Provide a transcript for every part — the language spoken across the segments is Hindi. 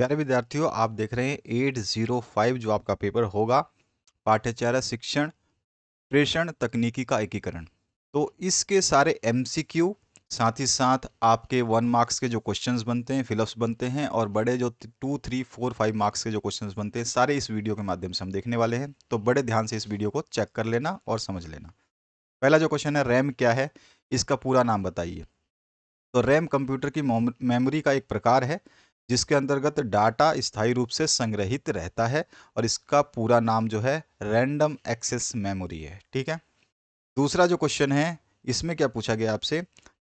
प्यारे विद्यार्थियों आप देख रहे हैं एट जीरो फाइव जो आपका पेपर होगा पाठ्यचार्य शिक्षण प्रेषण तकनीकी का एकीकरण तो इसके सारे एमसीक्यू साथ ही साथ आपके वन मार्क्स के जो क्वेश्चंस बनते हैं फिलअप्स बनते हैं और बड़े जो two three four five marks के जो क्वेश्चंस बनते हैं सारे इस वीडियो के माध्यम से हम देखने वाले हैं तो बड़े ध्यान से इस वीडियो को चेक कर लेना और समझ लेना पहला जो क्वेश्चन है रैम क्या है इसका पूरा नाम बताइए तो रैम कंप्यूटर की मेमोरी का एक प्रकार है जिसके अंतर्गत डाटा स्थायी रूप से संग्रहित रहता है और इसका पूरा नाम जो है रैंडम एक्सेस मेमोरी है ठीक है दूसरा जो क्वेश्चन है इसमें क्या पूछा गया आपसे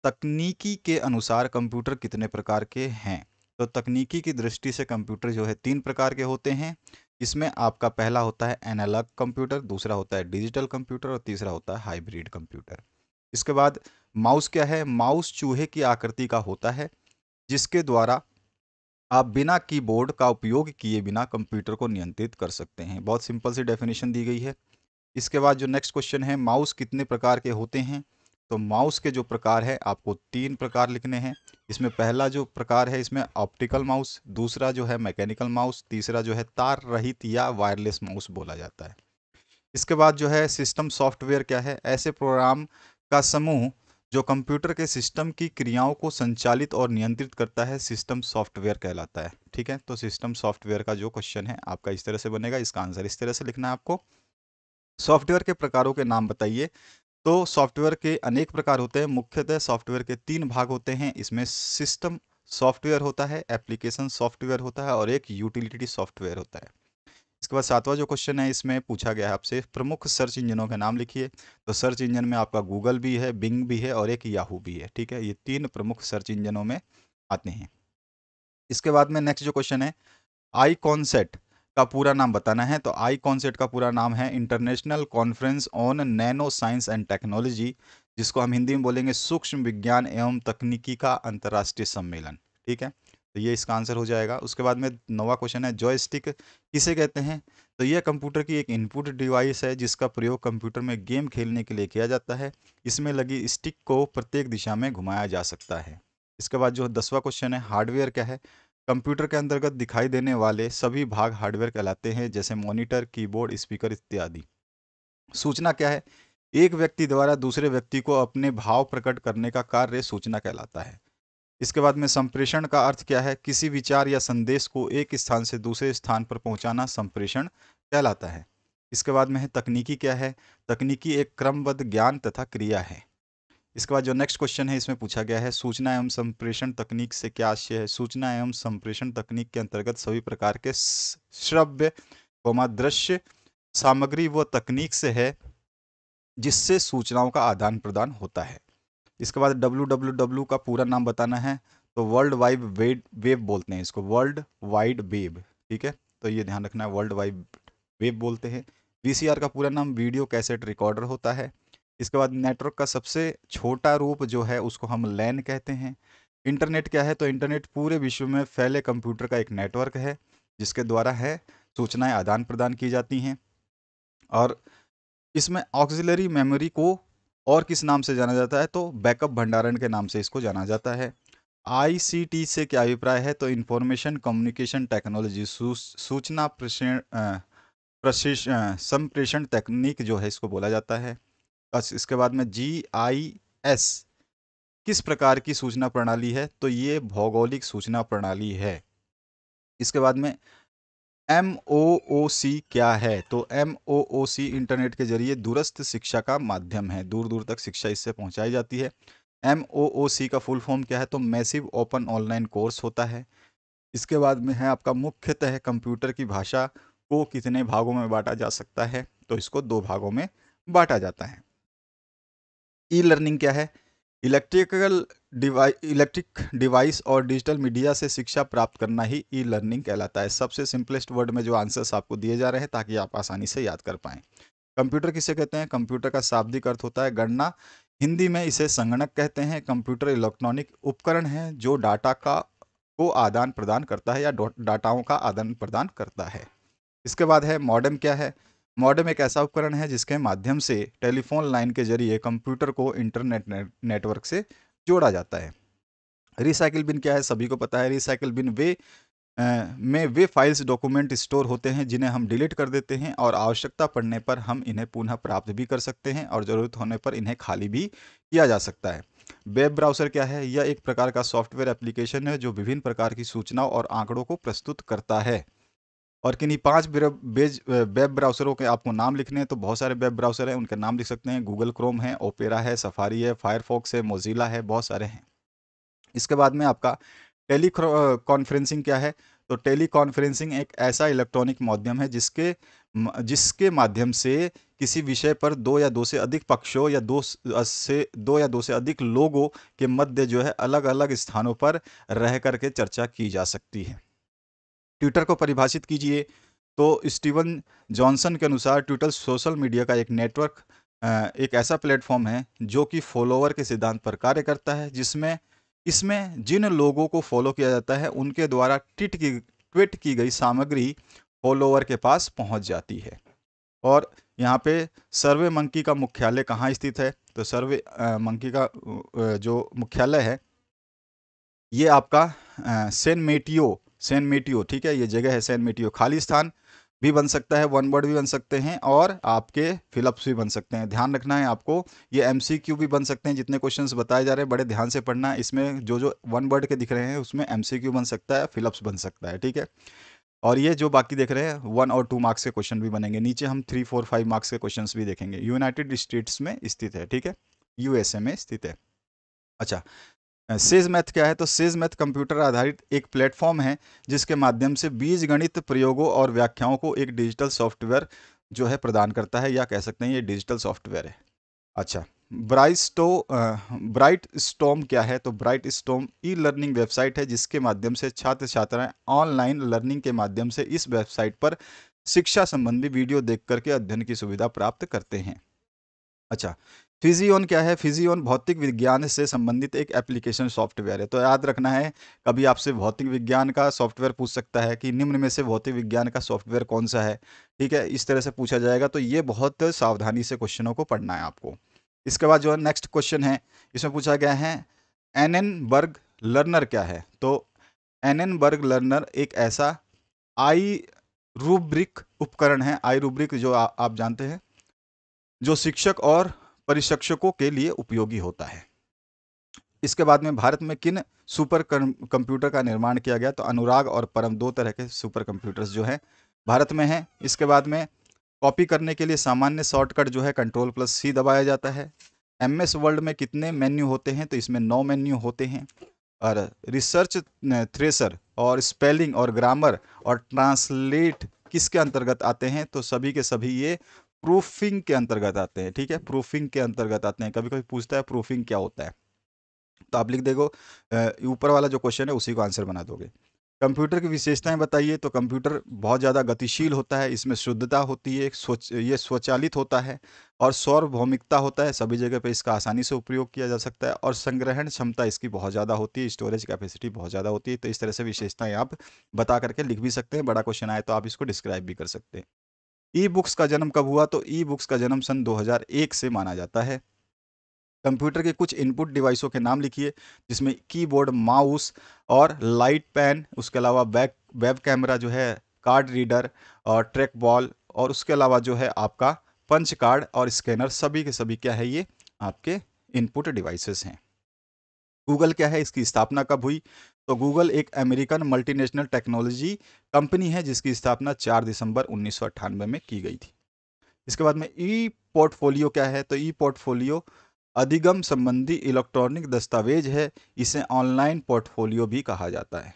तकनीकी के अनुसार कंप्यूटर कितने प्रकार के हैं तो तकनीकी की दृष्टि से कंप्यूटर जो है तीन प्रकार के होते हैं इसमें आपका पहला होता है एनालॉग कंप्यूटर दूसरा होता है डिजिटल कंप्यूटर और तीसरा होता है हाइब्रिड कंप्यूटर इसके बाद माउस क्या है माउस चूहे की आकृति का होता है जिसके द्वारा आप बिना कीबोर्ड का उपयोग किए बिना कंप्यूटर को नियंत्रित कर सकते हैं बहुत सिंपल सी डेफिनेशन दी गई है इसके बाद जो नेक्स्ट क्वेश्चन है माउस कितने प्रकार के होते हैं तो माउस के जो प्रकार है आपको तीन प्रकार लिखने हैं इसमें पहला जो प्रकार है इसमें ऑप्टिकल माउस दूसरा जो है मैकेनिकल माउस तीसरा जो है तार रहित या वायरलेस माउस बोला जाता है इसके बाद जो है सिस्टम सॉफ्टवेयर क्या है ऐसे प्रोग्राम का समूह जो कंप्यूटर के सिस्टम की क्रियाओं को संचालित और नियंत्रित करता है सिस्टम सॉफ्टवेयर कहलाता है ठीक है तो सिस्टम सॉफ्टवेयर का जो क्वेश्चन है आपका इस तरह से बनेगा इसका आंसर इस तरह से लिखना है आपको सॉफ्टवेयर के प्रकारों के नाम बताइए तो सॉफ्टवेयर के अनेक प्रकार होते हैं मुख्यतः सॉफ्टवेयर के तीन भाग होते हैं इसमें सिस्टम सॉफ्टवेयर होता है एप्लीकेशन सॉफ्टवेयर होता है और एक यूटिलिटी सॉफ्टवेयर होता है इसके बाद सातवां जो क्वेश्चन है इसमें पूछा गया है आपसे प्रमुख सर्च इंजनों का नाम लिखिए तो सर्च इंजन में आपका गूगल भी है बिंग भी है और एक याहू भी है ठीक है ये तीन प्रमुख सर्च इंजनों में आते हैं इसके बाद में नेक्स्ट जो क्वेश्चन है आई कॉन्सेट का पूरा नाम बताना है तो आई कॉन्सेट का पूरा नाम है international conference on nano science and technology जिसको हम हिंदी में बोलेंगे सूक्ष्म विज्ञान एवं तकनीकी का अंतर्राष्ट्रीय सम्मेलन ठीक है तो ये इसका आंसर हो जाएगा उसके बाद में नवा क्वेश्चन है जॉयस्टिक किसे कहते हैं तो यह कंप्यूटर की एक इनपुट डिवाइस है जिसका प्रयोग कंप्यूटर में गेम खेलने के लिए किया जाता है इसमें लगी स्टिक को प्रत्येक दिशा में घुमाया जा सकता है इसके बाद जो दसवा क्वेश्चन है हार्डवेयर क्या है कंप्यूटर के अंतर्गत दिखाई देने वाले सभी भाग हार्डवेयर कहलाते हैं जैसे मॉनिटर कीबोर्ड स्पीकर इत्यादि सूचना क्या है एक व्यक्ति द्वारा दूसरे व्यक्ति को अपने भाव प्रकट करने का कार्य सूचना कहलाता है इसके बाद में संप्रेषण का अर्थ क्या है किसी विचार या संदेश को एक स्थान से दूसरे स्थान पर पहुंचाना संप्रेषण कहलाता है इसके बाद में है तकनीकी क्या है तकनीकी एक क्रमबद्ध ज्ञान तथा क्रिया है इसके बाद जो नेक्स्ट क्वेश्चन है इसमें पूछा गया है सूचना एवं संप्रेषण तकनीक से क्या आशय है सूचना एवं संप्रेषण तकनीक के अंतर्गत सभी प्रकार के श्रव्य वमा दृश्य सामग्री व तकनीक से है जिससे सूचनाओं का आदान प्रदान होता है इसके बाद डब्लू डब्लू डब्ल्यू का पूरा नाम बताना है तो वर्ल्ड वाइड वेड वेब बोलते हैं इसको वर्ल्ड वाइड वेब ठीक है तो ये ध्यान रखना है वर्ल्ड वाइड वेब बोलते हैं वीसीआर का पूरा नाम वीडियो कैसेट रिकॉर्डर होता है इसके बाद नेटवर्क का सबसे छोटा रूप जो है उसको हम लैन कहते हैं इंटरनेट क्या है तो इंटरनेट पूरे विश्व में फैले कंप्यूटर का एक नेटवर्क है जिसके द्वारा है सूचनाएं आदान प्रदान की जाती हैं और इसमें ऑक्सिलरी मेमोरी को और किस नाम से जाना जाता है तो बैकअप भंडारण के नाम से इसको जाना जाता है आई से क्या अभिप्राय है तो इन्फॉर्मेशन कम्युनिकेशन टेक्नोलॉजी सूचना प्रशिक्षण संप्रेषण तकनीक जो है इसको बोला जाता है बस इसके बाद में जी आई एस किस प्रकार की सूचना प्रणाली है तो ये भौगोलिक सूचना प्रणाली है इसके बाद में एम ओ ओ सी क्या है तो एम ओ ओ सी इंटरनेट के जरिए दूरस्थ शिक्षा का माध्यम है दूर दूर तक शिक्षा इससे पहुंचाई जाती है एम ओ ओ सी का फुल फॉर्म क्या है तो मैसिव ओपन ऑनलाइन कोर्स होता है इसके बाद में है आपका मुख्यतः कंप्यूटर की भाषा को कितने भागों में बांटा जा सकता है तो इसको दो भागों में बांटा जाता है ई लर्निंग क्या है इलेक्ट्रिकल डिवाइ इलेक्ट्रिक डिवाइस और डिजिटल मीडिया से शिक्षा प्राप्त करना ही ई लर्निंग कहलाता है सबसे सिंपलेस्ट वर्ड में जो आंसर्स आपको दिए जा रहे हैं ताकि आप आसानी से याद कर पाएँ कंप्यूटर किसे कहते हैं कंप्यूटर का शाब्दिक अर्थ होता है गणना हिंदी में इसे संगणक कहते हैं कंप्यूटर इलेक्ट्रॉनिक उपकरण है जो डाटा का को आदान प्रदान करता है या डाटाओं का आदान प्रदान करता है इसके बाद है मॉडर्न क्या है मॉडेम एक ऐसा उपकरण है जिसके माध्यम से टेलीफोन लाइन के जरिए कंप्यूटर को इंटरनेट नेटवर्क से जोड़ा जाता है रिसाइकिल बिन क्या है सभी को पता है रिसाइकिल बिन वे आ, में वे फाइल्स डॉक्यूमेंट स्टोर होते हैं जिन्हें हम डिलीट कर देते हैं और आवश्यकता पड़ने पर हम इन्हें पुनः प्राप्त भी कर सकते हैं और ज़रूरत होने पर इन्हें खाली भी किया जा सकता है वेब ब्राउज़र क्या है यह एक प्रकार का सॉफ्टवेयर एप्लीकेशन है जो विभिन्न प्रकार की सूचनाओं और आंकड़ों को प्रस्तुत करता है और किन्हीं पांच बेज वेब ब्राउज़रों के आपको नाम लिखने हैं तो बहुत सारे वेब ब्राउज़र हैं उनके नाम लिख सकते हैं गूगल क्रोम है ओपेरा है सफारी है फायरफॉक्स है मोजिला है बहुत सारे हैं इसके बाद में आपका टेली कॉन्फ्रेंसिंग क्या है तो टेली कॉन्फ्रेंसिंग एक ऐसा इलेक्ट्रॉनिक माध्यम है जिसके जिसके माध्यम से किसी विषय पर दो या दो से अधिक पक्षों या दो से दो या दो से अधिक लोगों के मध्य जो है अलग अलग स्थानों पर रह कर के चर्चा की जा सकती है ट्विटर को परिभाषित कीजिए तो स्टीवन जॉनसन के अनुसार ट्विटर सोशल मीडिया का एक नेटवर्क एक ऐसा प्लेटफॉर्म है जो कि फॉलोवर के सिद्धांत पर कार्य करता है जिसमें इसमें जिन लोगों को फॉलो किया जाता है उनके द्वारा ट्विट की ट्विट की गई सामग्री फॉलोवर के पास पहुंच जाती है और यहाँ पे सर्वे मंकी का मुख्यालय कहाँ स्थित है तो सर्वे मंकी का जो मुख्यालय है ये आपका सेंट मेटियो सैन मेटियो ठीक है ये जगह है सैन मेटियो खाली स्थान भी बन सकता है वन वर्ड भी बन सकते हैं और आपके फिलअप्स भी बन सकते हैं ध्यान रखना है आपको ये एमसीक्यू भी बन सकते हैं जितने क्वेश्चंस बताए जा रहे हैं बड़े ध्यान से पढ़ना इसमें जो जो वन वर्ड के दिख रहे हैं उसमें एमसीक्यू बन सकता है फिलअप्स बन सकता है ठीक है और ये जो बाकी देख रहे हैं वन और टू मार्क्स के क्वेश्चन भी बनेंगे नीचे हम थ्री फोर फाइव मार्क्स के क्वेश्चन भी देखेंगे यूनाइटेड स्टेट्स में स्थित है ठीक है यूएसए में स्थित है अच्छा मैथ क्या है तो सीजमैथ कंप्यूटर आधारित एक प्लेटफॉर्म है जिसके माध्यम से बीज गणित प्रयोगों और व्याख्याओं को एक डिजिटल सॉफ्टवेयर जो है प्रदान करता है या कह सकते हैं ये डिजिटल सॉफ्टवेयर है अच्छा ब्राइस्टो ब्राइट स्टोम क्या है तो bright storm e learning website है जिसके माध्यम से छात्र छात्राएं ऑनलाइन लर्निंग के माध्यम से इस वेबसाइट पर शिक्षा संबंधी वीडियो देख करके अध्ययन की सुविधा प्राप्त करते हैं अच्छा फिजियोन क्या है फिजियोन भौतिक विज्ञान से संबंधित एक एप्लीकेशन सॉफ्टवेयर है तो याद रखना है कभी आपसे भौतिक विज्ञान का सॉफ्टवेयर पूछ सकता है कि निम्न में से भौतिक विज्ञान का सॉफ्टवेयर कौन सा है ठीक है इस तरह से पूछा जाएगा तो ये बहुत सावधानी से क्वेश्चनों को पढ़ना है आपको इसके बाद जो है नेक्स्ट क्वेश्चन है इसमें पूछा गया है एन बर्ग लर्नर क्या है तो एन बर्ग लर्नर एक ऐसा आई रूब्रिक उपकरण है आई रूब्रिक जो आ, आप जानते हैं जो शिक्षक और परिशिक्षकों के लिए उपयोगी होता है इसके बाद में भारत में किन सुपर कंप्यूटर का निर्माण किया गया तो अनुराग और परम दो तरह के सुपर कंप्यूटर्स जो हैं भारत में हैं इसके बाद में कॉपी करने के लिए सामान्य शॉर्टकट जो है कंट्रोल प्लस सी दबाया जाता है एम एस वर्ल्ड में कितने मेन्यू होते हैं तो इसमें नौ मेन्यू होते हैं और रिसर्च थ्रेसर और स्पेलिंग और ग्रामर और ट्रांसलेट किसके अंतर्गत आते हैं तो सभी के सभी ये प्रूफिंग के अंतर्गत आते हैं ठीक है प्रूफिंग के अंतर्गत आते हैं कभी कभी पूछता है प्रूफिंग क्या होता है तो आप लिख देखो ऊपर वाला जो क्वेश्चन है उसी को आंसर बना दोगे कंप्यूटर की विशेषताएं बताइए तो कंप्यूटर बहुत ज़्यादा गतिशील होता है इसमें शुद्धता होती है स्वच ये स्वचालित होता है और सौरभौमिकता होता है सभी जगह पे इसका आसानी से उपयोग किया जा सकता है और संग्रहण क्षमता इसकी बहुत ज़्यादा होती है स्टोरेज कैपेसिटी बहुत ज़्यादा होती है तो इस तरह से विशेषताएँ आप बता करके लिख भी सकते हैं बड़ा क्वेश्चन आए तो आप इसको डिस्क्राइब भी कर सकते हैं ई बुक्स का जन्म कब हुआ तो ई बुक्स का जन्म सन 2001 से माना जाता है कंप्यूटर के कुछ इनपुट डिवाइसों के नाम लिखिए जिसमें कीबोर्ड माउस और लाइट पैन उसके अलावा बैक वेब कैमरा जो है कार्ड रीडर और ट्रैक बॉल और उसके अलावा जो है आपका पंच कार्ड और स्कैनर सभी के सभी क्या है ये आपके इनपुट डिवाइसेस हैं गूगल क्या है इसकी स्थापना कब हुई तो गूगल एक अमेरिकन मल्टीनेशनल टेक्नोलॉजी कंपनी है जिसकी स्थापना 4 दिसंबर उन्नीस में की गई थी इसके बाद में ई पोर्टफोलियो क्या है तो ई पोर्टफोलियो अधिगम संबंधी इलेक्ट्रॉनिक दस्तावेज है इसे ऑनलाइन पोर्टफोलियो भी कहा जाता है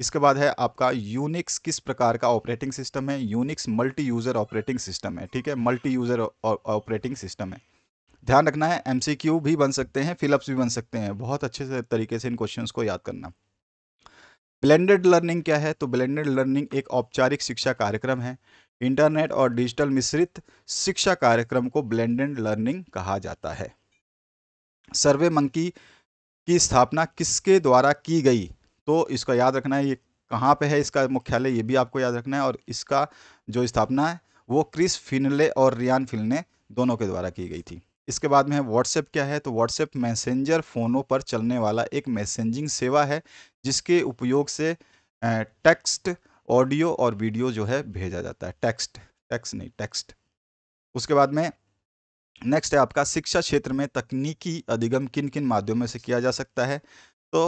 इसके बाद है आपका यूनिक्स किस प्रकार का ऑपरेटिंग सिस्टम है Unix multi user operating system है ठीक है मल्टी यूज़र ऑपरेटिंग सिस्टम है ध्यान रखना है एमसीक्यू भी बन सकते हैं फिलअप्स भी बन सकते हैं बहुत अच्छे से तरीके से इन क्वेश्चन को याद करना ब्लेंडेड लर्निंग क्या है तो ब्लेंडेड लर्निंग एक औपचारिक शिक्षा कार्यक्रम है इंटरनेट और डिजिटल मिश्रित शिक्षा कार्यक्रम को ब्लेंडेड लर्निंग कहा जाता है सर्वे मंकी की स्थापना किसके द्वारा की गई तो इसका याद रखना है ये कहाँ पे है इसका मुख्यालय ये भी आपको याद रखना है और इसका जो स्थापना है वो क्रिस फिनले और रियान फिल ने दोनों के द्वारा की गई थी इसके बाद में है व्हाट्सएप क्या है तो व्हाट्सएप मैसेंजर फ़ोनों पर चलने वाला एक मैसेजिंग सेवा है जिसके उपयोग से टेक्स्ट ऑडियो और वीडियो जो है भेजा जाता है टेक्स्ट टेक्स्ट नहीं टेक्स्ट उसके बाद में नेक्स्ट है आपका शिक्षा क्षेत्र में तकनीकी अधिगम किन किन माध्यमों से किया जा सकता है तो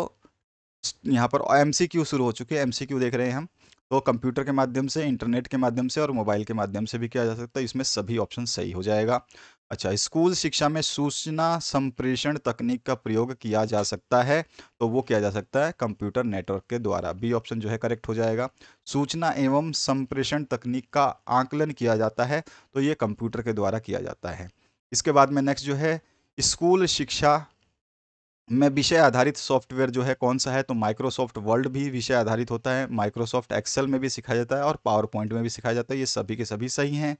यहाँ पर एम शुरू हो चुके हैं एम देख रहे हैं हम तो कंप्यूटर के माध्यम से इंटरनेट के माध्यम से और मोबाइल के माध्यम से भी किया जा सकता है इसमें सभी ऑप्शन सही हो जाएगा अच्छा स्कूल शिक्षा में सूचना संप्रेषण तकनीक का प्रयोग किया जा सकता है तो वो किया जा सकता है कंप्यूटर नेटवर्क के द्वारा बी ऑप्शन जो है करेक्ट हो जाएगा सूचना एवं संप्रेषण तकनीक का आंकलन किया जाता है तो ये कंप्यूटर के द्वारा किया जाता है इसके बाद में नेक्स्ट जो है स्कूल शिक्षा में विषय आधारित सॉफ्टवेयर जो है कौन सा है तो माइक्रोसॉफ्ट वर्ल्ड भी विषय आधारित होता है माइक्रोसॉफ्ट एक्सेल में भी सिखाया जाता है और पावर पॉइंट में भी सिखाया जाता है ये सभी के सभी सही हैं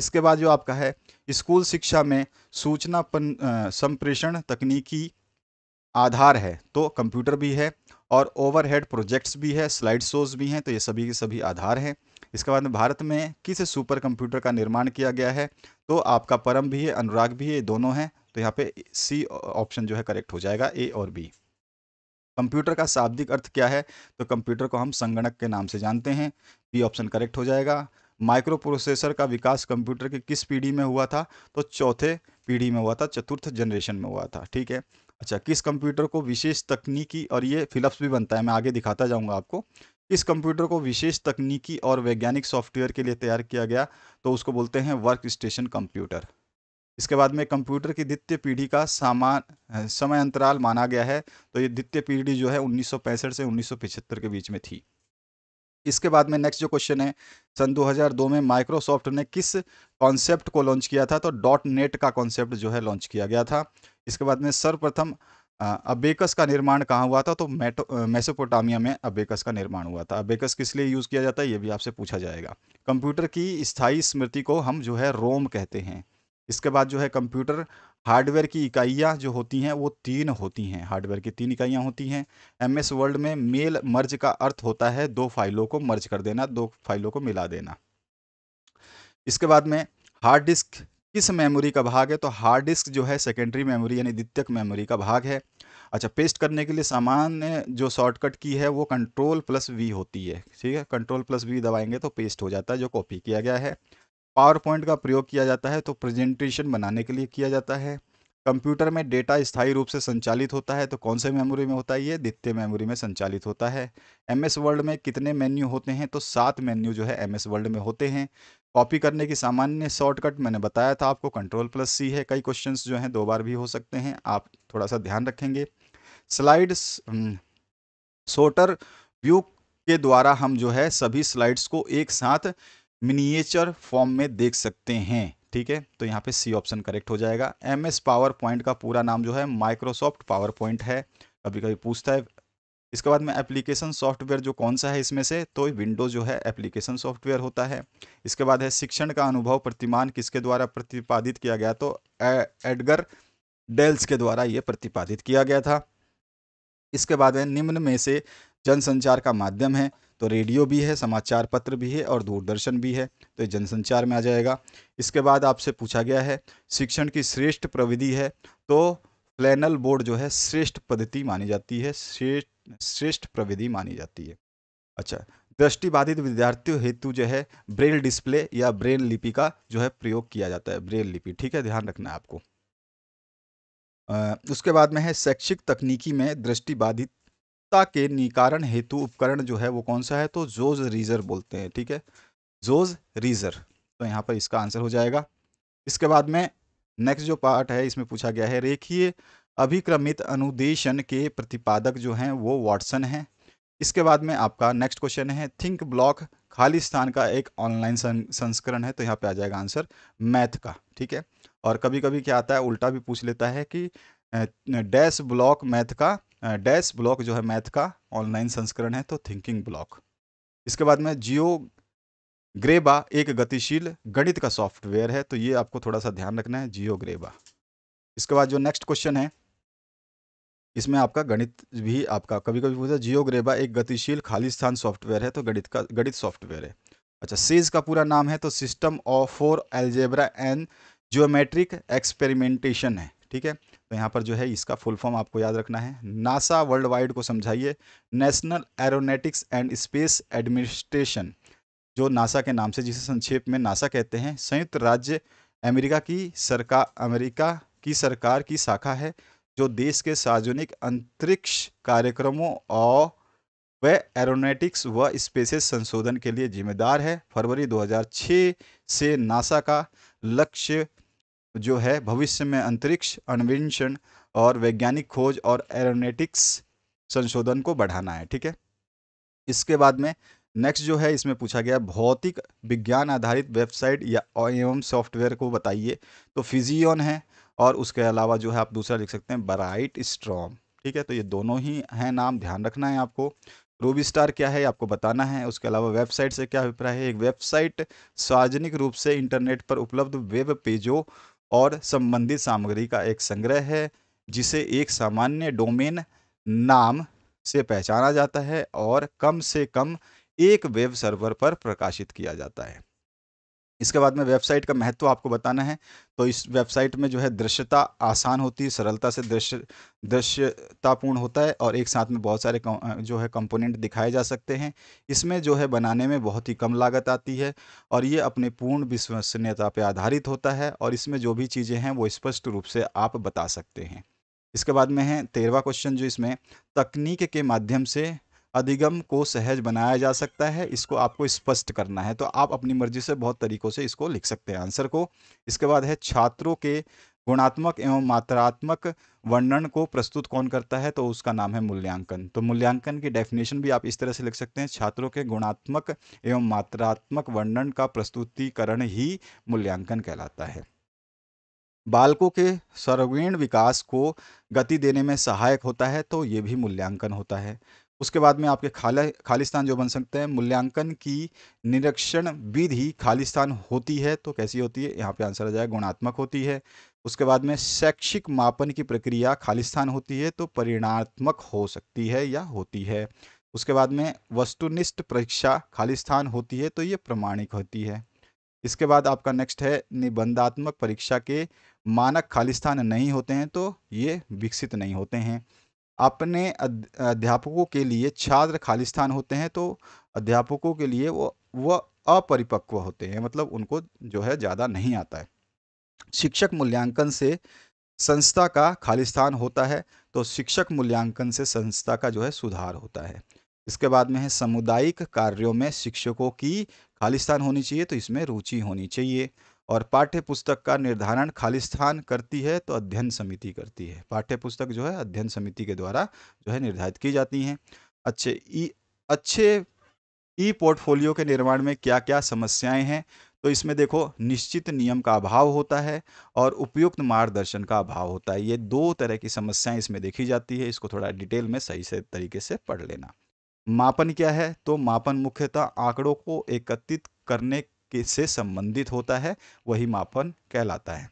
इसके बाद जो आपका है स्कूल शिक्षा में सूचना संप्रेषण तकनीकी आधार है तो कंप्यूटर भी है और ओवरहेड प्रोजेक्ट्स भी है स्लाइड शोज भी हैं तो ये सभी के सभी आधार हैं इसके बाद में भारत में किस सुपर कंप्यूटर का निर्माण किया गया है तो आपका परम भी है अनुराग भी है दोनों हैं तो यहाँ पे सी ऑप्शन जो है करेक्ट हो जाएगा ए और बी कंप्यूटर का शाब्दिक अर्थ क्या है तो कंप्यूटर को हम संगणक के नाम से जानते हैं बी ऑप्शन करेक्ट हो जाएगा माइक्रोप्रोसेसर का विकास कंप्यूटर के किस पीढ़ी में हुआ था तो चौथे पीढ़ी में हुआ था चतुर्थ जनरेशन में हुआ था ठीक है अच्छा किस कंप्यूटर को विशेष तकनीकी और ये फिलप्स भी बनता है मैं आगे दिखाता जाऊंगा आपको किस कंप्यूटर को विशेष तकनीकी और वैज्ञानिक सॉफ्टवेयर के लिए तैयार किया गया तो उसको बोलते हैं वर्क स्टेशन कंप्यूटर इसके बाद में कंप्यूटर की द्वितीय पीढ़ी का सामान समय अंतराल माना गया है तो ये द्वितीय पीढ़ी जो है उन्नीस से उन्नीस के बीच में थी इसके बाद में नेक्स्ट जो क्वेश्चन है सन 2002 में माइक्रोसॉफ्ट ने किस कॉन्सेप्ट को लॉन्च किया था तो डॉट नेट का कॉन्सेप्ट जो है लॉन्च किया गया था इसके बाद में सर्वप्रथम अबेकस का निर्माण कहाँ हुआ था तो मेटो मेसोपोटामिया में अबेकस का निर्माण हुआ था अबेकस किस लिए यूज़ किया जाता है ये भी आपसे पूछा जाएगा कंप्यूटर की स्थायी स्मृति को हम जो है रोम कहते हैं इसके बाद जो है कंप्यूटर हार्डवेयर की इकाइयाँ जो होती हैं वो तीन होती हैं हार्डवेयर की तीन इकाइयाँ होती हैं एम एस वर्ल्ड में मेल मर्ज का अर्थ होता है दो फाइलों को मर्ज कर देना दो फाइलों को मिला देना इसके बाद में हार्ड डिस्क किस मेमोरी का भाग है तो हार्ड डिस्क जो है सेकेंडरी मेमोरी यानी द्वितीयक मेमोरी का भाग है अच्छा पेस्ट करने के लिए सामान्य जो शॉर्टकट की है वो कंट्रोल प्लस वी होती है ठीक है कंट्रोल प्लस वी दबाएंगे तो पेस्ट हो जाता है जो कॉपी किया गया है पावर पॉइंट का प्रयोग किया जाता है तो प्रेजेंटेशन बनाने के लिए किया जाता है कंप्यूटर में डेटा स्थायी रूप से संचालित होता है तो कौन से मेमोरी में होता है ये द्वितीय मेमोरी में संचालित होता है एम एस में कितने मेन्यू होते हैं तो सात मेन्यू जो है एम एस में होते हैं कॉपी करने की सामान्य शॉर्टकट मैंने बताया था आपको कंट्रोल प्लस सी है कई क्वेश्चन जो हैं दो बार भी हो सकते हैं आप थोड़ा सा ध्यान रखेंगे स्लाइड्स शोटर व्यू के द्वारा हम जो है सभी स्लाइड्स को एक साथ मिनिएचर फॉर्म में देख सकते हैं ठीक है तो यहाँ पे सी ऑप्शन करेक्ट हो जाएगा एम एस पावर पॉइंट का पूरा नाम जो है माइक्रोसॉफ्ट पावर पॉइंट है कभी कभी पूछता है इसके बाद में एप्लीकेशन सॉफ्टवेयर जो कौन सा है इसमें से तो विंडोज जो है एप्लीकेशन सॉफ्टवेयर होता है इसके बाद है शिक्षण का अनुभव प्रतिमान किसके द्वारा प्रतिपादित किया गया तो एडगर डेल्स के द्वारा ये प्रतिपादित किया गया था इसके बाद है निम्न में से जनसंचार का माध्यम है तो रेडियो भी है समाचार पत्र भी है और दूरदर्शन भी है तो ये जनसंचार में आ जाएगा इसके बाद आपसे पूछा गया है शिक्षण की श्रेष्ठ प्रविधि है तो फ्लैनल बोर्ड जो है श्रेष्ठ पद्धति मानी जाती है श्रेष्ठ श्रेष्ठ प्रविधि मानी जाती है अच्छा दृष्टिबाधित विद्यार्थियों हेतु जो है ब्रेल डिस्प्ले या ब्रेल लिपि का जो है प्रयोग किया जाता है ब्रेल लिपि ठीक है ध्यान रखना है आपको उसके बाद में है शैक्षिक तकनीकी में दृष्टिबाधित ता के निकारण हेतु उपकरण जो है वो कौन सा है तो जोज रीजर बोलते हैं ठीक है जोज रीजर तो यहाँ पर इसका आंसर हो जाएगा इसके बाद में नेक्स्ट जो पार्ट है इसमें पूछा गया है रेखीय अभिक्रमित अनुदेशन के प्रतिपादक जो हैं वो वाटसन हैं इसके बाद में आपका नेक्स्ट क्वेश्चन है थिंक ब्लॉक खाली स्थान का एक ऑनलाइन संस्करण है तो यहाँ पे आ जाएगा आंसर मैथ का ठीक है और कभी कभी क्या आता है उल्टा भी पूछ लेता है कि डैश ब्लॉक मैथ का डैश ब्लॉक जो है मैथ का ऑनलाइन संस्करण है तो थिंकिंग ब्लॉक इसके बाद में जियो ग्रेबा एक गतिशील गणित का सॉफ्टवेयर है तो ये आपको थोड़ा सा ध्यान रखना है जियो ग्रेबा इसके बाद जो नेक्स्ट क्वेश्चन है इसमें आपका गणित भी आपका कभी कभी पूछा जियो ग्रेबा एक गतिशील खाली स्थान सॉफ्टवेयर है तो गणित का गणित सॉफ्टवेयर है अच्छा सेज का पूरा नाम है तो system of for algebra and geometric experimentation है ठीक है तो यहाँ पर जो है इसका फुल फॉर्म आपको याद रखना है नासा वर्ल्ड वाइड को समझाइए national aeronautics and space administration जो नासा के नाम से जिसे संक्षेप में नासा कहते हैं संयुक्त राज्य अमेरिका की सरकार अमेरिका की सरकार की शाखा है जो देश के सार्वजनिक अंतरिक्ष कार्यक्रमों और वह एरोनेटिक्स व स्पेसेस संशोधन के लिए जिम्मेदार है फरवरी 2006 से नासा का लक्ष्य जो है भविष्य में अंतरिक्ष अन्वेषण और वैज्ञानिक खोज और एरोनेटिक्स संशोधन को बढ़ाना है ठीक है इसके बाद में नेक्स्ट जो है इसमें पूछा गया भौतिक विज्ञान आधारित वेबसाइट या एवं सॉफ्टवेयर को बताइए तो फिजियन है और उसके अलावा जो है आप दूसरा लिख सकते हैं ब्राइट स्ट्रॉम ठीक है तो ये दोनों ही हैं नाम ध्यान रखना है आपको रूबी स्टार क्या है आपको बताना है उसके अलावा वेबसाइट से क्या अभिप्राय है एक वेबसाइट सार्वजनिक रूप से इंटरनेट पर उपलब्ध वेब पेजों और संबंधित सामग्री का एक संग्रह है जिसे एक सामान्य डोमेन नाम से पहचाना जाता है और कम से कम एक वेब सर्वर पर प्रकाशित किया जाता है इसके बाद में वेबसाइट का महत्व आपको बताना है तो इस वेबसाइट में जो है दृश्यता आसान होती है सरलता से दृश्य दृश्यतापूर्ण होता है और एक साथ में बहुत सारे जो है कंपोनेंट दिखाए जा सकते हैं इसमें जो है बनाने में बहुत ही कम लागत आती है और ये अपने पूर्ण विश्वसनीयता पर आधारित होता है और इसमें जो भी चीज़ें हैं वो स्पष्ट रूप से आप बता सकते हैं इसके बाद में है तेरवा क्वेश्चन जो इसमें तकनीक के माध्यम से अधिगम को सहज बनाया जा सकता है इसको आपको स्पष्ट करना है तो आप अपनी मर्जी से बहुत तरीक़ों से इसको लिख सकते हैं आंसर को इसके बाद है छात्रों के गुणात्मक एवं मात्रात्मक वर्णन को प्रस्तुत कौन करता है तो उसका नाम है मूल्यांकन तो मूल्यांकन की डेफिनेशन भी आप इस तरह से लिख सकते हैं छात्रों के गुणात्मक एवं मात्रात्मक वर्णन का प्रस्तुतिकरण ही मूल्यांकन कहलाता है बालकों के सर्वीण विकास को गति देने में सहायक होता है तो ये भी मूल्यांकन होता है उसके बाद में आपके खाला खालिस्तान जो बन सकते हैं मूल्यांकन की निरीक्षण विधि खालिस्तान होती है तो कैसी होती है यहाँ पे आंसर आ जाएगा गुणात्मक होती है उसके बाद में शैक्षिक मापन की प्रक्रिया खालिस्तान होती है तो परिणात्मक हो सकती है या होती है उसके बाद में वस्तुनिष्ठ परीक्षा खालिस्तान होती है तो ये प्रमाणिक होती है इसके बाद आपका नेक्स्ट है निबंधात्मक परीक्षा के मानक खालिस्तान नहीं होते हैं तो ये विकसित नहीं होते हैं अपने अध्यापकों के लिए छात्र खाली स्थान होते हैं तो अध्यापकों के लिए वो वह अपरिपक्व होते हैं मतलब उनको जो है ज़्यादा नहीं आता है शिक्षक मूल्यांकन से संस्था का खाली स्थान होता है तो शिक्षक मूल्यांकन से संस्था का जो है सुधार होता है इसके बाद में है सामुदायिक कार्यों में शिक्षकों की खालिस्तान होनी चाहिए तो इसमें रुचि होनी चाहिए और पाठ्य पुस्तक का निर्धारण खालिस्थान करती है तो अध्ययन समिति करती है पाठ्य पुस्तक जो है अध्ययन समिति के द्वारा जो है निर्धारित की जाती हैं अच्छे ई अच्छे ई पोर्टफोलियो के निर्माण में क्या क्या समस्याएं हैं तो इसमें देखो निश्चित नियम का अभाव होता है और उपयुक्त मार्गदर्शन का अभाव होता है ये दो तरह की समस्याएं इसमें देखी जाती है इसको थोड़ा डिटेल में सही से तरीके से पढ़ लेना मापन क्या है तो मापन मुख्यतः आंकड़ों को एकत्रित करने के से संबंधित होता है वही मापन कहलाता है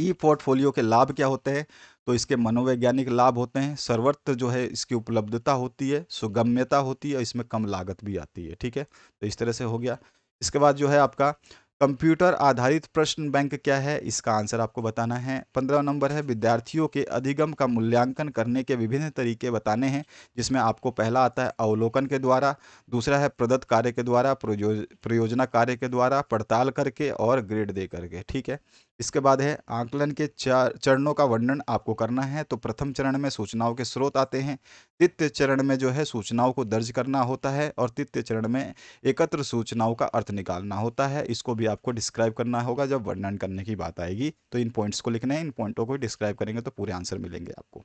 ई पोर्टफोलियो के लाभ क्या होते हैं तो इसके मनोवैज्ञानिक लाभ होते हैं सर्वत्र जो है इसकी उपलब्धता होती है सुगम्यता होती है इसमें कम लागत भी आती है ठीक है तो इस तरह से हो गया इसके बाद जो है आपका कंप्यूटर आधारित प्रश्न बैंक क्या है इसका आंसर आपको बताना है पंद्रह नंबर है विद्यार्थियों के अधिगम का मूल्यांकन करने के विभिन्न तरीके बताने हैं जिसमें आपको पहला आता है अवलोकन के द्वारा दूसरा है प्रदत्त कार्य के द्वारा प्रयोजना कार्य के द्वारा पड़ताल करके और ग्रेड दे करके ठीक है इसके बाद है आंकलन के चार चरणों का वर्णन आपको करना है तो प्रथम चरण में सूचनाओं के स्रोत आते हैं द्वितीय चरण में जो है सूचनाओं को दर्ज करना होता है और तृतीय चरण में एकत्र सूचनाओं का अर्थ निकालना होता है इसको भी आपको डिस्क्राइब करना होगा जब वर्णन करने की बात आएगी तो इन पॉइंट्स को लिखना है इन पॉइंटों को डिस्क्राइब करेंगे तो पूरे आंसर मिलेंगे आपको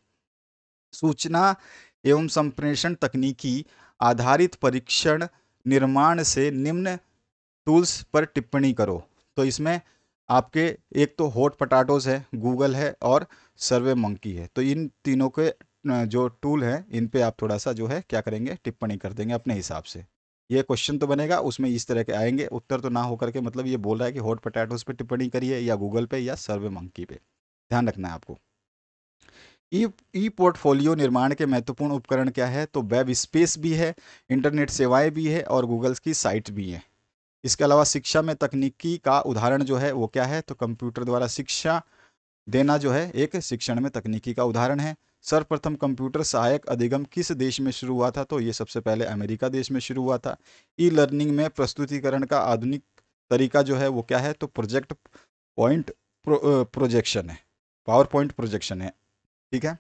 सूचना एवं संप्रेषण तकनीकी आधारित परीक्षण निर्माण से निम्न टूल्स पर टिप्पणी करो तो इसमें आपके एक तो हॉट पटाटोज़ है गूगल है और सर्वे मंकी है तो इन तीनों के जो टूल हैं इन पे आप थोड़ा सा जो है क्या करेंगे टिप्पणी कर देंगे अपने हिसाब से ये क्वेश्चन तो बनेगा उसमें इस तरह के आएंगे उत्तर तो ना होकर के मतलब ये बोल रहा है कि हॉट पटाटोज पे टिप्पणी करिए या गूगल पे या सर्वे मंकी पे ध्यान रखना है आपको ई ई पोर्टफोलियो निर्माण के महत्वपूर्ण उपकरण क्या है तो वेब स्पेस भी है इंटरनेट सेवाएं भी है और गूगल्स की साइट भी है इसके अलावा शिक्षा में तकनीकी का उदाहरण जो है वो क्या है तो कंप्यूटर द्वारा शिक्षा देना जो है एक शिक्षण में तकनीकी का उदाहरण है सर्वप्रथम कंप्यूटर सहायक अधिगम किस देश में शुरू हुआ था तो ये सबसे पहले अमेरिका देश में शुरू हुआ था ई लर्निंग में प्रस्तुतिकरण का आधुनिक तरीका जो है वो क्या है तो प्रोजेक्ट पॉइंट प्रोजेक्शन है पावर पॉइंट प्रोजेक्शन है ठीक है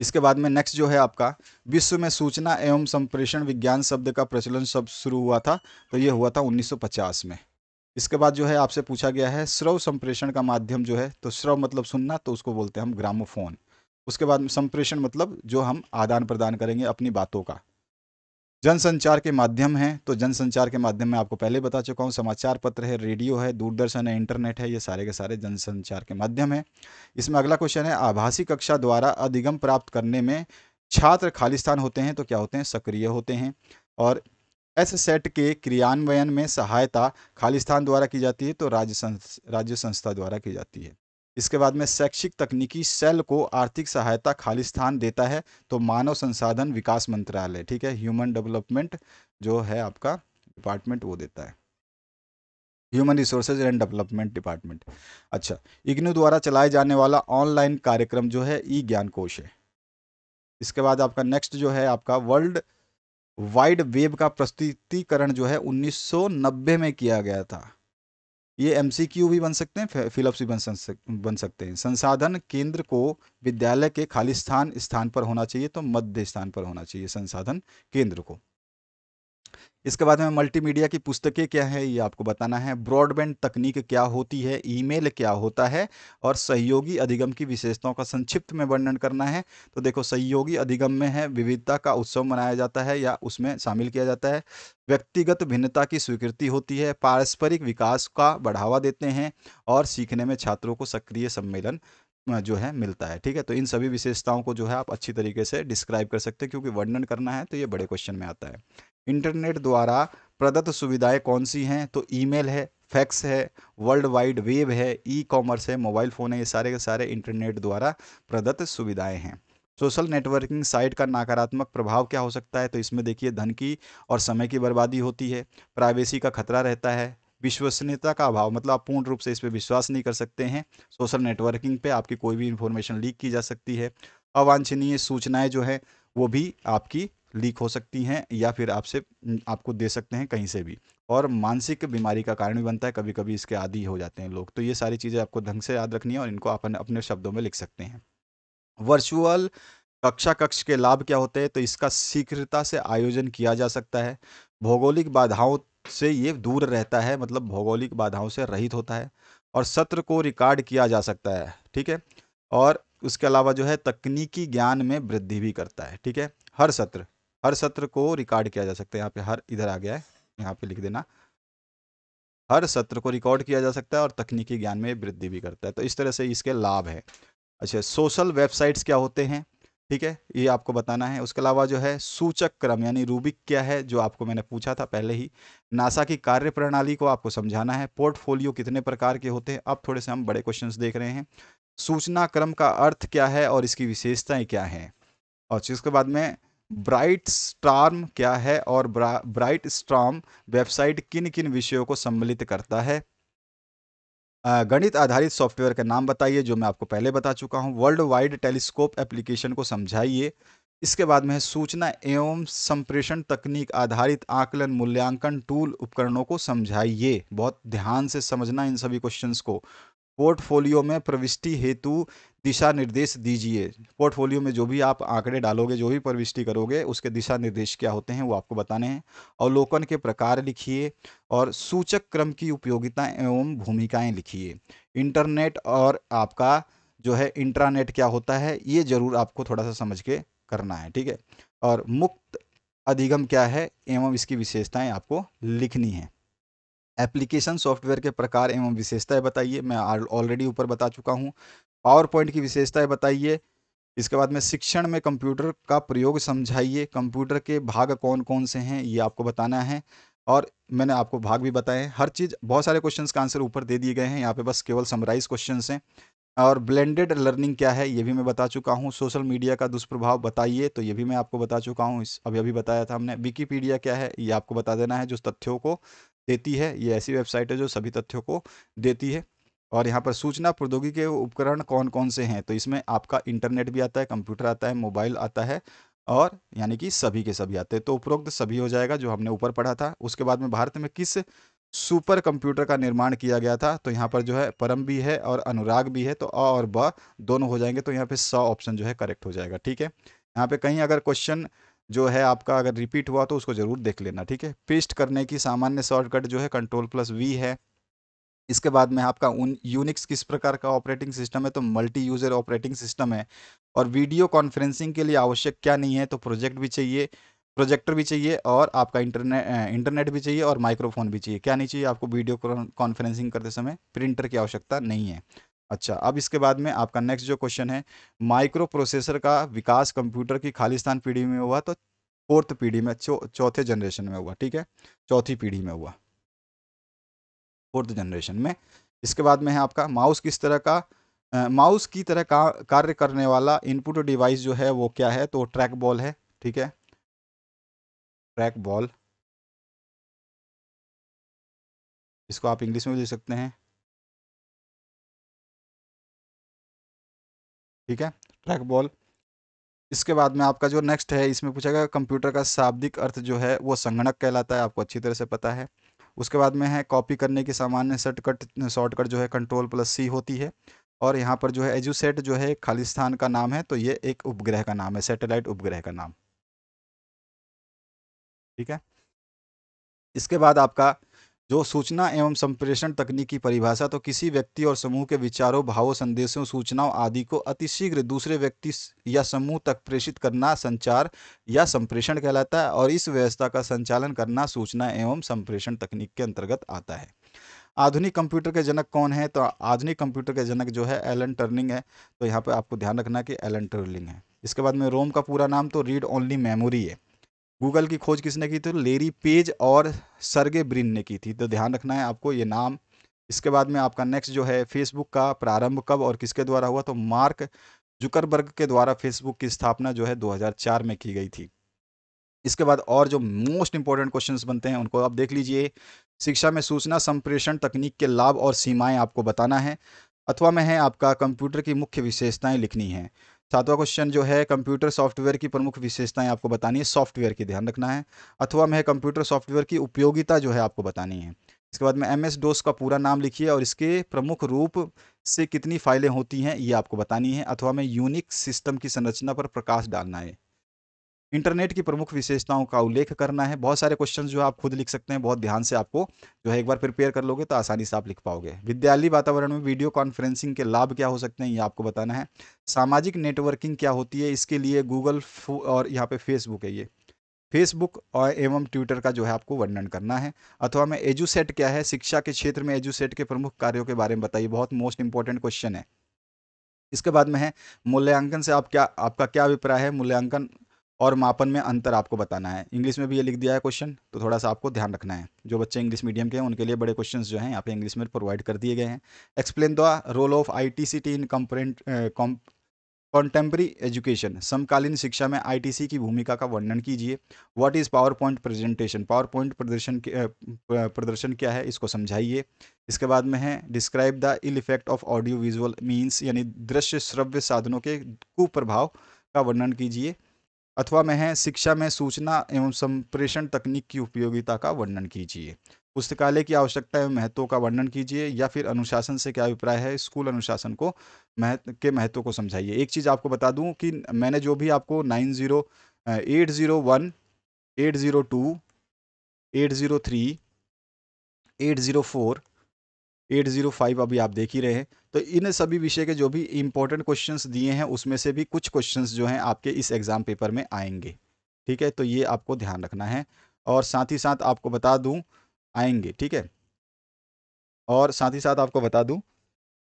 इसके बाद में नेक्स्ट जो है आपका विश्व में सूचना एवं संप्रेषण विज्ञान शब्द का प्रचलन शब्द शुरू हुआ था तो ये हुआ था 1950 में इसके बाद जो है आपसे पूछा गया है श्रव संप्रेषण का माध्यम जो है तो श्रव मतलब सुनना तो उसको बोलते हैं हम ग्रामोफोन उसके बाद संप्रेषण मतलब जो हम आदान प्रदान करेंगे अपनी बातों का जनसंचार के माध्यम हैं तो जनसंचार के माध्यम में आपको पहले बता चुका हूँ समाचार पत्र है रेडियो है दूरदर्शन है इंटरनेट है ये सारे के सारे जनसंचार के माध्यम हैं इसमें अगला क्वेश्चन है आभासी कक्षा द्वारा अधिगम प्राप्त करने में छात्र खालिस्तान होते हैं तो क्या होते हैं सक्रिय होते हैं और एस सेट के क्रियान्वयन में सहायता खालिस्तान द्वारा की जाती है तो राज्य संस्था राज्य संस्था द्वारा की जाती है इसके बाद में शैक्षिक तकनीकी सेल को आर्थिक सहायता खाली स्थान देता है तो मानव संसाधन विकास मंत्रालय ठीक है ह्यूमन डेवलपमेंट जो है आपका डिपार्टमेंट वो देता है human resources and development department अच्छा इग्नू द्वारा चलाए जाने वाला ऑनलाइन कार्यक्रम जो है ई ज्ञान कोश है इसके बाद आपका नेक्स्ट जो है आपका वर्ल्ड वाइड वेब का प्रस्तुतिकरण जो है 1990 में किया गया था ये एम भी बन सकते हैं फिलअप्स भी बन सक बन सकते हैं संसाधन केंद्र को विद्यालय के खाली स्थान स्थान पर होना चाहिए तो मध्य स्थान पर होना चाहिए संसाधन केंद्र को इसके बाद में मल्टीमीडिया की पुस्तकें क्या है ये आपको बताना है ब्रॉडबैंड तकनीक क्या होती है ईमेल क्या होता है और सहयोगी अधिगम की विशेषताओं का संक्षिप्त में वर्णन करना है तो देखो सहयोगी अधिगम में है विविधता का उत्सव मनाया जाता है या उसमें शामिल किया जाता है व्यक्तिगत भिन्नता की स्वीकृति होती है पारस्परिक विकास का बढ़ावा देते हैं और सीखने में छात्रों को सक्रिय सम्मेलन जो है मिलता है ठीक है तो इन सभी विशेषताओं को जो है आप अच्छी तरीके से डिस्क्राइब कर सकते हैं क्योंकि वर्णन करना है तो ये बड़े क्वेश्चन में आता है इंटरनेट द्वारा प्रदत्त सुविधाएं कौन सी हैं तो ईमेल है फैक्स है वर्ल्ड वाइड वेब है ई कॉमर्स है मोबाइल फ़ोन है ये सारे के सारे इंटरनेट द्वारा प्रदत्त सुविधाएं हैं सोशल नेटवर्किंग साइट का नकारात्मक प्रभाव क्या हो सकता है तो इसमें देखिए धन की और समय की बर्बादी होती है प्राइवेसी का खतरा रहता है विश्वसनीयता का अभाव मतलब आप पूर्ण रूप से इस पर विश्वास नहीं कर सकते हैं सोशल नेटवर्किंग पर आपकी कोई भी इन्फॉर्मेशन लीक की जा सकती है अवांछनीय सूचनाएँ जो हैं वो भी आपकी लीक हो सकती हैं या फिर आपसे आपको दे सकते हैं कहीं से भी और मानसिक बीमारी का कारण भी बनता है कभी कभी इसके आदि हो जाते हैं लोग तो ये सारी चीज़ें आपको ढंग से याद रखनी है और इनको आप अपने शब्दों में लिख सकते हैं वर्चुअल कक्षा कक्ष के लाभ क्या होते हैं तो इसका शीघ्रता से आयोजन किया जा सकता है भौगोलिक बाधाओं से ये दूर रहता है मतलब भौगोलिक बाधाओं से रहित होता है और सत्र को रिकॉर्ड किया जा सकता है ठीक है और उसके अलावा जो है तकनीकी ज्ञान में वृद्धि भी करता है ठीक है हर सत्र हर सत्र को रिकॉर्ड किया जा सकता है यहाँ पे हर इधर आ गया है यहाँ पे लिख देना हर सत्र को रिकॉर्ड किया जा सकता है और तकनीकी ज्ञान में वृद्धि भी करता है तो इस तरह से इसके लाभ है अच्छा सोशल वेबसाइट्स क्या होते हैं ठीक है ये आपको बताना है उसके अलावा जो है सूचक क्रम यानी रूबिक क्या है जो आपको मैंने पूछा था पहले ही नासा की कार्य प्रणाली को आपको समझाना है पोर्टफोलियो कितने प्रकार के होते हैं अब थोड़े से हम बड़े क्वेश्चंस देख रहे हैं सूचना क्रम का अर्थ क्या है और इसकी विशेषताएं क्या हैं और उसके बाद में ब्राइट स्टार्म क्या है और ब्रा, ब्राइट स्टार्म वेबसाइट किन किन विषयों को सम्मिलित करता है गणित आधारित सॉफ्टवेयर का नाम बताइए जो मैं आपको पहले बता चुका हूँ वर्ल्ड वाइड टेलीस्कोप एप्लीकेशन को समझाइए इसके बाद में सूचना एवं संप्रेषण तकनीक आधारित आकलन मूल्यांकन टूल उपकरणों को समझाइए बहुत ध्यान से समझना इन सभी क्वेश्चंस को पोर्टफोलियो में प्रविष्टि हेतु दिशा निर्देश दीजिए पोर्टफोलियो में जो भी आप आंकड़े डालोगे जो भी प्रविष्टि करोगे उसके दिशा निर्देश क्या होते हैं वो आपको बताने हैं अवलोकन के प्रकार लिखिए और सूचक क्रम की उपयोगिता एवं भूमिकाएं लिखिए इंटरनेट और आपका जो है इंट्रानेट क्या होता है ये ज़रूर आपको थोड़ा सा समझ के करना है ठीक है और मुक्त अधिगम क्या है एवं इसकी विशेषताएँ आपको लिखनी है एप्लीकेशन सॉफ्टवेयर के प्रकार एवं विशेषताएं बताइए मैं ऑलरेडी ऊपर बता चुका हूँ पावर पॉइंट की विशेषताएं बताइए इसके बाद में शिक्षण में कंप्यूटर का प्रयोग समझाइए कंप्यूटर के भाग कौन कौन से हैं ये आपको बताना है और मैंने आपको भाग भी बताए हर चीज़ बहुत सारे क्वेश्चन का आंसर ऊपर दे दिए गए हैं यहाँ पे बस केवल समराइज क्वेश्चन हैं और ब्लेंडेड लर्निंग क्या है ये भी मैं बता चुका हूँ सोशल मीडिया का दुष्प्रभाव बताइए तो ये भी मैं आपको बता चुका हूँ अभी अभी बताया था हमने विकीपीडिया क्या है ये आपको बता देना है जो तथ्यों को देती है ये ऐसी वेबसाइट है जो सभी तथ्यों को देती है और यहाँ पर सूचना प्रौद्योगिकी के उपकरण कौन कौन से हैं तो इसमें आपका इंटरनेट भी आता है कंप्यूटर आता है मोबाइल आता है और यानी कि सभी के सभी आते हैं तो उपरोक्त सभी हो जाएगा जो हमने ऊपर पढ़ा था उसके बाद में भारत में किस सुपर कंप्यूटर का निर्माण किया गया था तो यहाँ पर जो है परम भी है और अनुराग भी है तो अ और ब दोनों हो जाएंगे तो यहाँ पे स ऑप्शन जो है करेक्ट हो जाएगा ठीक है यहाँ पे कहीं अगर क्वेश्चन जो है आपका अगर रिपीट हुआ तो उसको ज़रूर देख लेना ठीक है पेस्ट करने की सामान्य शॉर्टकट जो है कंट्रोल प्लस वी है इसके बाद में आपका उन यूनिक्स किस प्रकार का ऑपरेटिंग सिस्टम है तो मल्टी यूज़र ऑपरेटिंग सिस्टम है और वीडियो कॉन्फ्रेंसिंग के लिए आवश्यक क्या नहीं है तो प्रोजेक्ट भी चाहिए प्रोजेक्टर भी चाहिए और आपका इंटरनेट इंटरनेट भी चाहिए और माइक्रोफोन भी चाहिए क्या नहीं चाहिए आपको वीडियो कॉन्फ्रेंसिंग करते समय प्रिंटर की आवश्यकता नहीं है अच्छा अब इसके बाद में आपका नेक्स्ट जो क्वेश्चन है माइक्रो प्रोसेसर का विकास कंप्यूटर की खालिस्तान पीढ़ी में हुआ तो फोर्थ पीढ़ी में चौथे जनरेशन में हुआ ठीक है चौथी पीढ़ी में हुआ फोर्थ जनरेशन में इसके बाद में है आपका माउस किस तरह का माउस की तरह का कार्य करने वाला इनपुट डिवाइस जो है वो क्या है तो ट्रैक बॉल है ठीक है ट्रैक बॉल इसको आप इंग्लिश में भी लिख सकते हैं ठीक है ट्रैक बॉल इसके बाद में आपका जो नेक्स्ट है इसमें पूछा गया कंप्यूटर का शाब्दिक अर्थ जो है वो संगणक कहलाता है आपको अच्छी तरह से पता है उसके बाद में है कॉपी करने की सामान्य शॉर्टकट शॉर्टकट जो है कंट्रोल प्लस सी होती है और यहाँ पर जो है एजुसेट जो है खालिस्तान का नाम है तो ये एक उपग्रह का नाम है सैटेलाइट उपग्रह का नाम ठीक है इसके बाद आपका जो सूचना एवं संप्रेषण तकनीक की परिभाषा तो किसी व्यक्ति और समूह के विचारों भावों संदेशों सूचनाओं आदि को अतिशीघ्र दूसरे व्यक्ति या समूह तक प्रेषित करना संचार या संप्रेषण कहलाता है और इस व्यवस्था का संचालन करना सूचना एवं संप्रेषण तकनीक के अंतर्गत आता है आधुनिक कंप्यूटर के जनक कौन है तो आधुनिक कंप्यूटर के जनक जो है एलन टर्निंग है तो यहाँ पर आपको ध्यान रखना कि एलन टर्निंग है इसके बाद में रोम का पूरा नाम तो रीड ओनली मेमोरी है गूगल की खोज किसने की थी लेरी पेज और सरगे ब्रिन ने की थी तो ध्यान रखना है आपको ये नाम इसके बाद में आपका नेक्स्ट जो है फेसबुक का प्रारंभ कब और किसके द्वारा हुआ तो मार्क जुकरबर्ग के द्वारा फेसबुक की स्थापना जो है 2004 में की गई थी इसके बाद और जो मोस्ट इंपॉर्टेंट क्वेश्चन बनते हैं उनको आप देख लीजिए शिक्षा में सूचना संप्रेषण तकनीक के लाभ और सीमाएं आपको बताना है अथवा में है आपका कंप्यूटर की मुख्य विशेषताएं लिखनी है सातवा क्वेश्चन जो है कंप्यूटर सॉफ्टवेयर की प्रमुख विशेषताएं आपको बतानी है सॉफ्टवेयर की ध्यान रखना है अथवा में कंप्यूटर सॉफ्टवेयर की उपयोगिता जो है आपको बतानी है इसके बाद में एम एस डोस का पूरा नाम लिखिए और इसके प्रमुख रूप से कितनी फाइलें होती हैं ये आपको बतानी है अथवा में यूनिक सिस्टम की संरचना पर प्रकाश डालना है इंटरनेट की प्रमुख विशेषताओं का उल्लेख करना है बहुत सारे क्वेश्चन जो है आप खुद लिख सकते हैं बहुत ध्यान से आपको जो है एक बार प्रिपेयर कर लोगे तो आसानी से आप लिख पाओगे विद्यालय वातावरण में वीडियो कॉन्फ्रेंसिंग के लाभ क्या हो सकते हैं ये आपको बताना है सामाजिक नेटवर्किंग क्या होती है इसके लिए गूगल और यहाँ पे फेसबुक है ये फेसबुक और एवं ट्विटर का जो है आपको वर्णन करना है अथवा में एजुसेट क्या है शिक्षा के क्षेत्र में एजुसेट के प्रमुख कार्यों के बारे में बताइए बहुत मोस्ट इंपॉर्टेंट क्वेश्चन है इसके बाद में है मूल्यांकन से आप क्या आपका क्या अभिप्राय है मूल्यांकन और मापन में अंतर आपको बताना है इंग्लिश में भी ये लिख दिया है क्वेश्चन तो थोड़ा सा आपको ध्यान रखना है जो बच्चे इंग्लिश मीडियम के हैं उनके लिए बड़े क्वेश्चंस जो हैं यहाँ पे इंग्लिश में प्रोवाइड कर दिए गए हैं explain the role of I T C T in कंपरेंट कॉन्टेम्प्री एजुकेशन समकालीन शिक्षा में आई की भूमिका का वर्णन कीजिए what is power point presentation power point प्रदर्शन प्रदर्शन क्या है इसको समझाइए इसके बाद में है describe the ill effect of audio visual means यानी दृश्य श्रव्य साधनों के कुप्रभाव का वर्णन कीजिए अथवा में है शिक्षा में सूचना एवं संप्रेषण तकनीक की उपयोगिता का वर्णन कीजिए पुस्तकालय की आवश्यकता एवं महत्व का वर्णन कीजिए या फिर अनुशासन से क्या अभिप्राय है स्कूल अनुशासन को महत्व के महत्व को समझाइए एक चीज़ आपको बता दूं कि मैंने जो भी आपको nine zero eight zero one eight zero two eight zero three eight zero four eight zero five अभी आप देख ही रहे हैं तो इन सभी विषय के जो भी इंपॉर्टेंट क्वेश्चंस दिए हैं उसमें से भी कुछ क्वेश्चंस जो हैं आपके इस एग्ज़ाम पेपर में आएंगे ठीक है तो ये आपको ध्यान रखना है और साथ ही साथ आपको बता दूँ आएंगे ठीक है और साथ ही साथ आपको बता दूं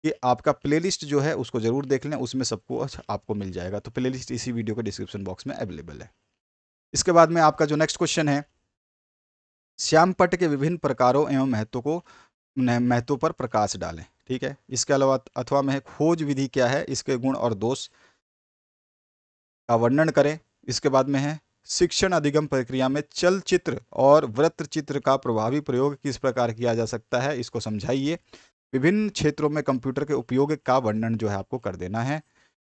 कि आपका प्लेलिस्ट जो है उसको ज़रूर देख लें उसमें सबको आपको मिल जाएगा तो प्लेलिस्ट इसी वीडियो के डिस्क्रिप्शन बॉक्स में अवेलेबल है इसके बाद में आपका जो नेक्स्ट क्वेश्चन है श्यामपट के विभिन्न प्रकारों एवं महत्व को महत्व पर प्रकाश डालें ठीक है इसके अलावा अथवा में खोज विधि क्या है इसके गुण और दोष का वर्णन करें इसके बाद में है शिक्षण अधिगम प्रक्रिया में चलचित्र और वृत्त चित्र का प्रभावी प्रयोग किस प्रकार किया जा सकता है इसको समझाइए विभिन्न क्षेत्रों में कंप्यूटर के उपयोग का वर्णन जो है आपको कर देना है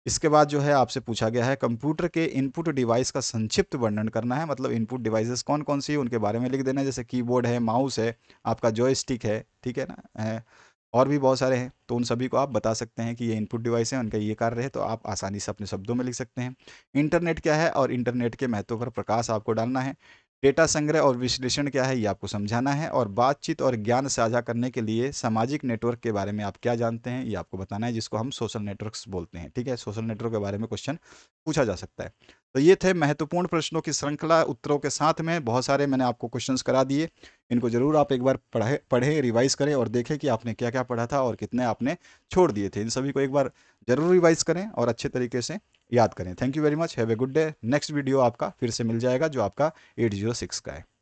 इसके बाद जो है आपसे पूछा गया है कंप्यूटर के इनपुट डिवाइस का संक्षिप्त वर्णन करना है मतलब इनपुट डिवाइसेस कौन कौन सी है उनके बारे में लिख देना है जैसे कीबोर्ड है माउस है आपका जॉयस्टिक है ठीक है ना है और भी बहुत सारे हैं तो उन सभी को आप बता सकते हैं कि ये इनपुट डिवाइस है उनका ये कार्य है तो आप आसानी से अपने शब्दों में लिख सकते हैं इंटरनेट क्या है और इंटरनेट के महत्व पर प्रकाश आपको डालना है डेटा संग्रह और विश्लेषण क्या है ये आपको समझाना है और बातचीत और ज्ञान साझा करने के लिए सामाजिक नेटवर्क के बारे में आप क्या जानते हैं ये आपको बताना है जिसको हम सोशल नेटवर्क्स बोलते हैं ठीक है सोशल नेटवर्क के बारे में क्वेश्चन पूछा जा सकता है तो ये थे महत्वपूर्ण प्रश्नों की श्रृंखला उत्तरों के साथ में बहुत सारे मैंने आपको क्वेश्चन करा दिए इनको ज़रूर आप एक बार पढ़े पढ़ें रिवाइज़ करें और देखें कि आपने क्या क्या पढ़ा था और कितने आपने छोड़ दिए थे इन सभी को एक बार ज़रूर रिवाइज़ करें और अच्छे तरीके से याद करें thank you very much have a good day next video आपका फिर से मिल जाएगा जो आपका एट जीरो सिक्स का है